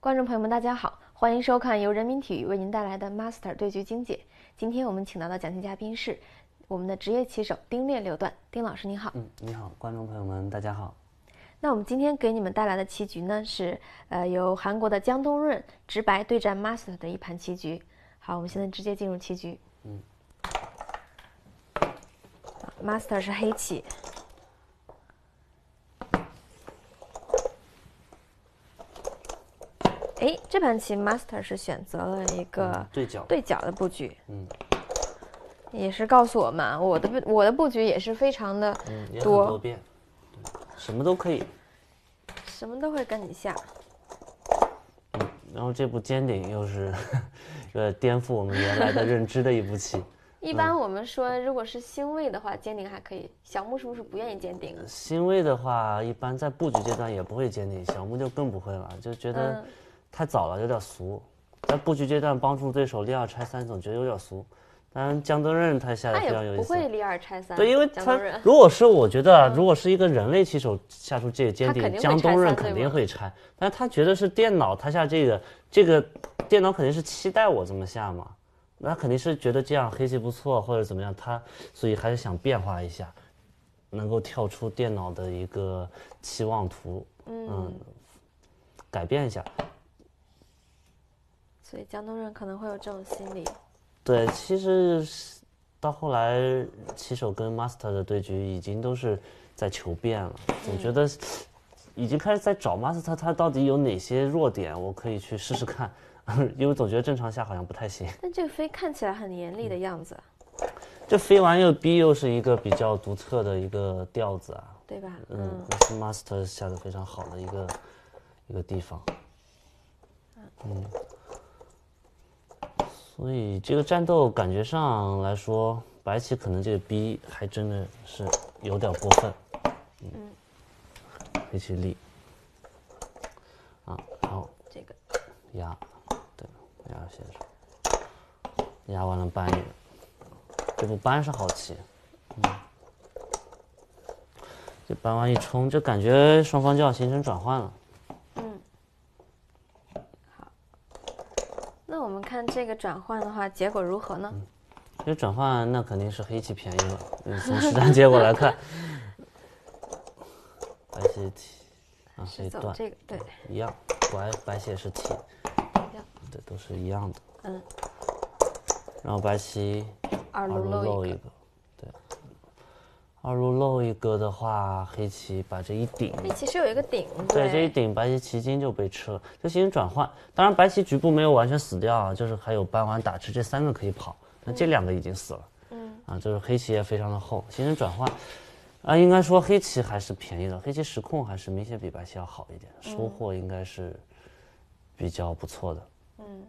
观众朋友们，大家好，欢迎收看由人民体育为您带来的 Master 对局精解。今天我们请到的讲题嘉宾是我们的职业棋手丁烈六段，丁老师您好。嗯，你好，观众朋友们，大家好。那我们今天给你们带来的棋局呢，是呃由韩国的江东润直白对战 Master 的一盘棋局。好，我们现在直接进入棋局。嗯，Master 是黑棋。这盘棋 master 是选择了一个对角对角的布局，嗯，也是告诉我们，我的我的布局也是非常的多变，什么都可以，什么都会跟你下。嗯，然后这步尖顶又是，呃，颠覆我们原来的认知的一步棋。一般我们说，如果是星位的话，尖顶还可以，小木是不是不愿意尖顶星位的话，一般在布局阶段也不会尖顶，小木就更不会了，就觉得。太早了，有点俗。在布局阶段帮助对手立二拆三，总觉得有点俗。当然，江德润他下的非常有意思。不会立二拆三。对，因为他如果是我觉得，如果是一个人类棋手下出这个，尖顶，江东刃肯定会拆。但他觉得是电脑，他下这个，这个电脑肯定是期待我这么下嘛？那肯定是觉得这样黑棋不错，或者怎么样？他所以还是想变化一下，能够跳出电脑的一个期望图，嗯，改变一下。所以江东人可能会有这种心理。对，其实到后来，棋手跟 master 的对局已经都是在求变了，总觉得已经开始在找 master 他到底有哪些弱点，我可以去试试看，因为总觉得正常下好像不太行。但这个飞看起来很严厉的样子。这飞完又逼，又是一个比较独特的一个调子啊，对吧？嗯，是 master 下的非常好的一个一个地方。嗯。所以这个战斗感觉上来说，白棋可能这个逼还真的是有点过分。嗯，黑棋立，啊，然后这个压，对，压先手，压完了搬一个，这步搬是好棋，嗯，这搬完一冲，就感觉双方就要形成转换了。们看这个转换的话，结果如何呢？这转换那肯定是黑棋便宜了。从实战结果来看，白棋提啊，黑断。这个对，一样。白白棋也是提，一样，都是一样的。嗯，然后白棋二路漏一个。二如漏一个的话，黑棋把这一顶，黑棋是有一个顶对，这一顶白棋棋筋就被吃了，就形成转换。当然，白棋局部没有完全死掉，就是还有扳完打吃这三个可以跑，那这两个已经死了。嗯，啊，就是黑棋也非常的厚，形成转换。啊，应该说黑棋还是便宜的，黑棋实控还是明显比白棋要好一点，收获应该是比较不错的。嗯，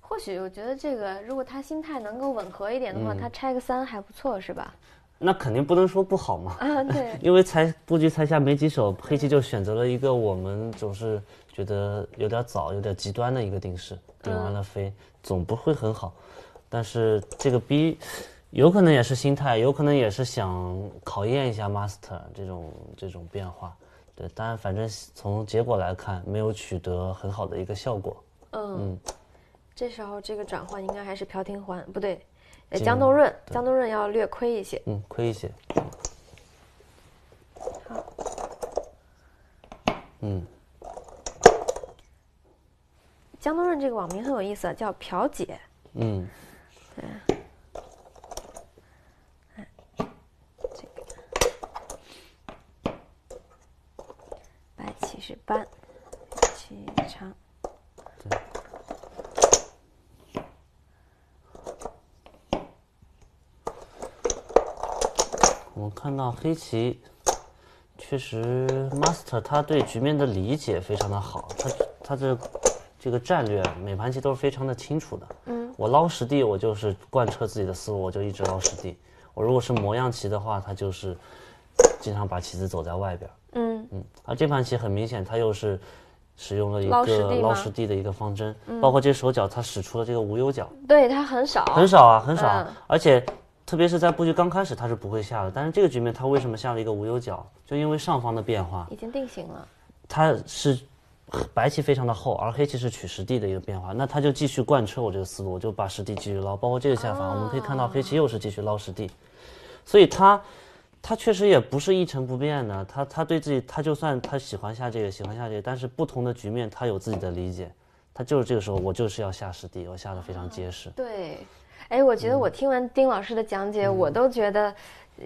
或许我觉得这个，如果他心态能够吻合一点的话，他拆个三还不错，是吧？那肯定不能说不好嘛，啊对，因为才布局才下没几手，黑棋就选择了一个我们总是觉得有点早、有点极端的一个定式，定完了飞总不会很好，但是这个 B，有可能也是心态，有可能也是想考验一下 Master 这种这种变化，对，当然反正从结果来看没有取得很好的一个效果，嗯嗯，这时候这个转换应该还是朴廷桓不对。哎，江东润，江东润要略亏一些，嗯，亏一些。好，嗯，江东润这个网名很有意思，叫朴姐，嗯，对。我看到黑棋确实 master 他对局面的理解非常的好，他他的这个战略每盘棋都是非常的清楚的。嗯，我捞实地，我就是贯彻自己的思路，我就一直捞实地。我如果是模样棋的话，他就是经常把棋子走在外边。嗯嗯，而这盘棋很明显，他又是使用了一个捞实地的一个方针，包括这手脚他使出了这个无忧角。对他很少，很少啊，很少，而且。特别是在布局刚开始，他是不会下的。但是这个局面，他为什么下了一个无忧角？就因为上方的变化已经定型了。他是白棋非常的厚，而黑棋是取实地的一个变化。那他就继续贯彻我这个思路，就把实地继续捞。包括这个下法，我们可以看到黑棋又是继续捞实地。所以他他确实也不是一成不变的。他他对自己，他就算他喜欢下这个，喜欢下这个，但是不同的局面，他有自己的理解。他就是这个时候，我就是要下实地，我下的非常结实。对。哎，我觉得我听完丁老师的讲解，我都觉得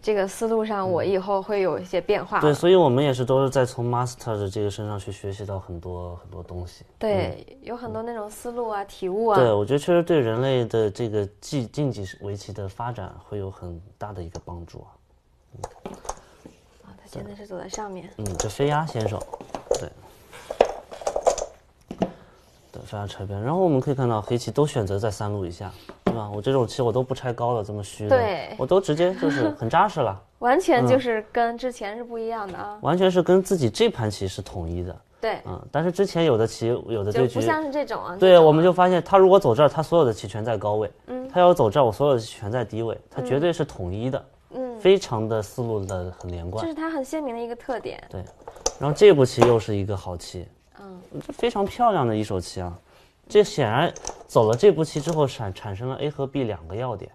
这个思路上我以后会有一些变化。对，所以我们也是都是在从 master 的这个身上去学习到很多很多东西。对，有很多那种思路啊、体悟啊。对，我觉得确实对人类的这个技竞技围棋的发展会有很大的一个帮助啊。他现在是走在上面。嗯，这飞鸭先生，对。对，飞鸦拆边，然后我们可以看到黑棋都选择在三路以下。我这种其实我都不拆高了，这么虚，对，我都直接就是很扎实了，完全就是跟之前是不一样的啊，完全是跟自己这盘棋是统一的，对，嗯，但是之前有的棋有的就不像是这种啊，对，我们就发现他如果走这儿，他所有的棋全在高位，嗯，他要走这儿，我所有的全在低位，他绝对是统一的，嗯，非常的思路的很连贯，这是他很鲜明的一个特点，对，然后这步棋又是一个好棋，嗯，这非常漂亮的一手棋啊。这显然走了这步棋之后产产生了 A 和 B 两个要点，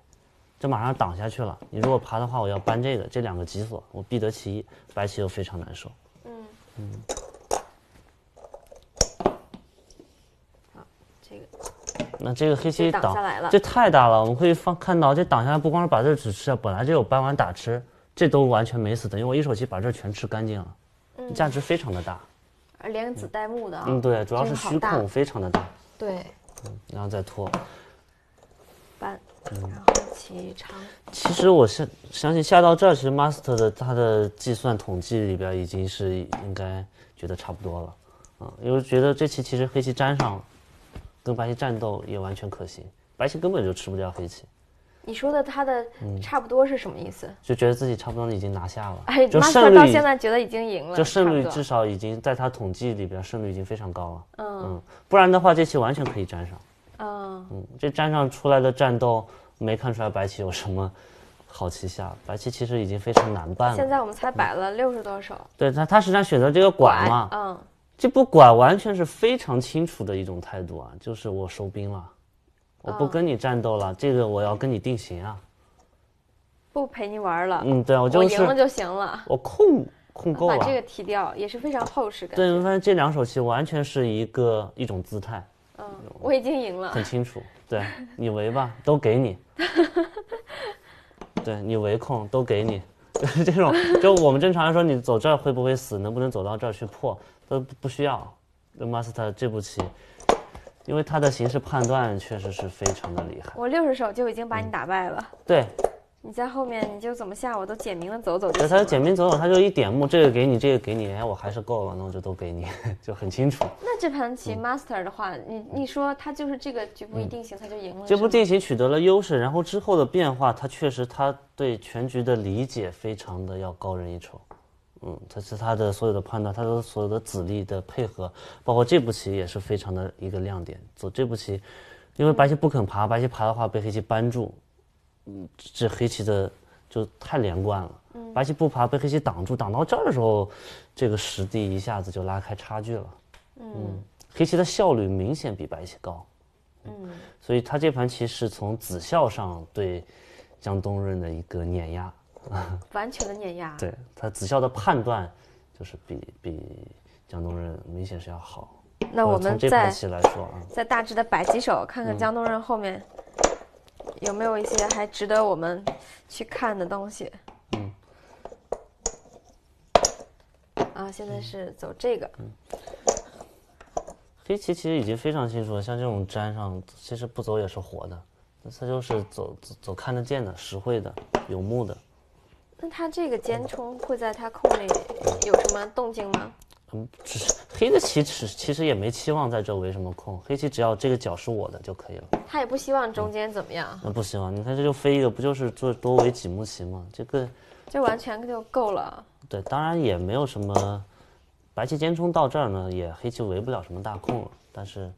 这马上挡下去了。你如果爬的话，我要搬这个这两个极锁，我必得其一。白棋又非常难受。嗯嗯，这个那这个黑棋挡下来了，这太大了。我们可以放看到这挡下来不光是把这只吃掉，本来就有扳完打吃，这都完全没死的，因为我一手棋把这全吃干净了，价值非常的大，连子带木的。嗯，对，主要是虚空非常的大。对，嗯，然后再拖，半，然后起长。其实我相相信下到这儿，其实 master 的他的计算统计里边已经是应该觉得差不多了，啊，因为觉得这期其实黑棋粘上，跟白棋战斗也完全可行，白棋根本就吃不掉黑棋。你说的他的差不多是什么意思？就觉得自己差不多已经拿下了，哎，胜率到现在觉得已经赢了，就胜率至少已经在他统计里边，胜率已经非常高了。嗯嗯，不然的话，这棋完全可以粘上。嗯，这粘上出来的战斗没看出来白棋有什么好棋下，白棋其实已经非常难办了。现在我们才摆了六十多手，对他，他实际上选择这个拐嘛，嗯，这不拐完全是非常清楚的一种态度啊，就是我收兵了。我不跟你战斗了，这个我要跟你定型啊！不陪你玩了。嗯，对啊，我就是赢了就行了。我控控够了。把这个提掉也是非常厚实的。对，我发现这两手棋完全是一个一种姿态。嗯，我已经赢了。很清楚，对你围吧，都给你。对你围控都给你，就 是这种，就我们正常来说，你走这会不会死？能不能走到这儿去破？都不需要。Master 这步棋。因为他的形势判断确实是非常的厉害，我六十手就已经把你打败了。对，你在后面你就怎么下，我都简明的走走。那他简明走走，他就一点目，这个给你，这个给你，哎，我还是够了，那我就都给你，就很清楚。那这盘棋 master 的话，你你说他就是这个局部一定型他就赢了。局部定型取得了优势，然后之后的变化，他确实他对全局的理解非常的要高人一筹。嗯，这是他的所有的判断，他的所有的子力的配合，包括这步棋也是非常的一个亮点。走这步棋，因为白棋不肯爬，白棋爬的话被黑棋扳住。嗯，这黑棋的就太连贯了。嗯，白棋不爬被黑棋挡住，挡到这儿的时候，这个实地一下子就拉开差距了。嗯，黑棋的效率明显比白棋高。嗯，所以他这盘棋是从子效上对江东润的一个碾压。完全的碾压，对他子孝的判断，就是比比江东人明显是要好。那我们再这棋来说，再大致的摆几手，看看江东人后面有没有一些还值得我们去看的东西。嗯，啊，现在是走这个。嗯。黑棋其实已经非常清楚了，像这种粘上，其实不走也是活的，他就是走走走得见的、实惠的、有目的。那他这个尖冲会在他空里有什么动静吗？嗯，只是黑的棋，只其实也没期望在这围什么空，黑棋只要这个角是我的就可以了。他也不希望中间怎么样。那不希望，你看这就飞一个，不就是做多围几目棋吗？这个就完全就够了。对，当然也没有什么，白棋尖冲到这儿呢，也黑棋围不了什么大空了。但是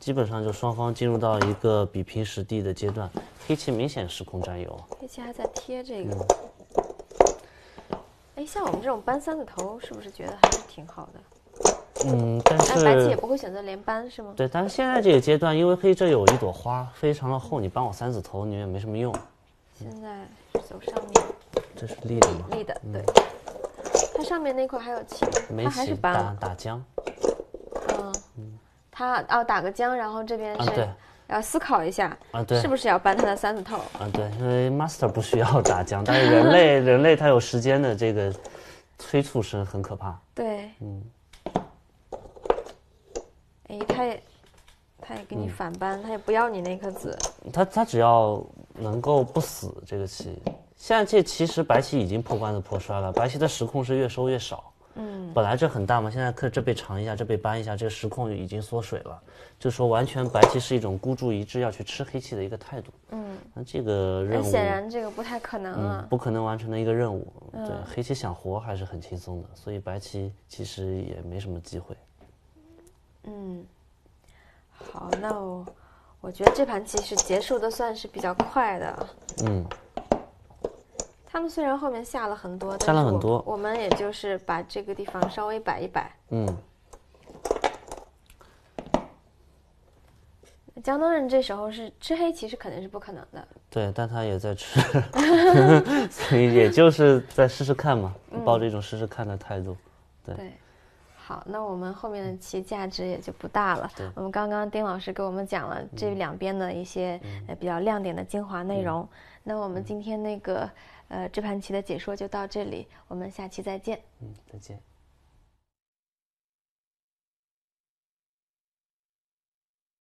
基本上就双方进入到一个比拼实地的阶段，黑棋明显时空占有。黑棋还在贴这个。哎，像我们这种扳三子头，是不是觉得还是挺好的？嗯，但是白棋也不会选择连扳，是吗？对，但是现在这个阶段，因为黑这有一朵花，非常的厚，你扳我三子头，你也没什么用。现在走上面，这是立的吗？立的，对。它上面那块还有气，没起，打打浆。嗯，它哦，打个浆，然后这边是。要思考一下啊，对，是不是要搬他的三子头啊？对，因为 master 不需要打僵，但是人类 人类他有时间的这个催促声很可怕。对，嗯，哎，他也他也给你反搬，他也不要你那颗子，他他只要能够不死这个棋。现在这其实白棋已经破罐子破摔了，白棋的时控是越收越少。嗯，本来这很大嘛，现在可这被尝一下，这被搬一下，这个时空已经缩水了，就说完全白棋是一种孤注一掷要去吃黑棋的一个态度。嗯，那这个任务显然这个不太可能嗯，不可能完成的一个任务。对，黑棋想活还是很轻松的，所以白棋其实也没什么机会。嗯，好，那我我觉得这盘棋是结束的算是比较快的。嗯。他们虽然后面下了很多，下了很多，我们也就是把这个地方稍微摆一摆。嗯，江东人这时候是吃黑，其实肯定是不可能的。对，但他也在吃，所以也就是在试试看嘛，抱着一种试试看的态度。对，好，那我们后面的棋价值也就不大了。我们刚刚丁老师给我们讲了这两边的一些呃比较亮点的精华内容。那我们今天那个。呃，这盘棋的解说就到这里，我们下期再见。嗯，再见。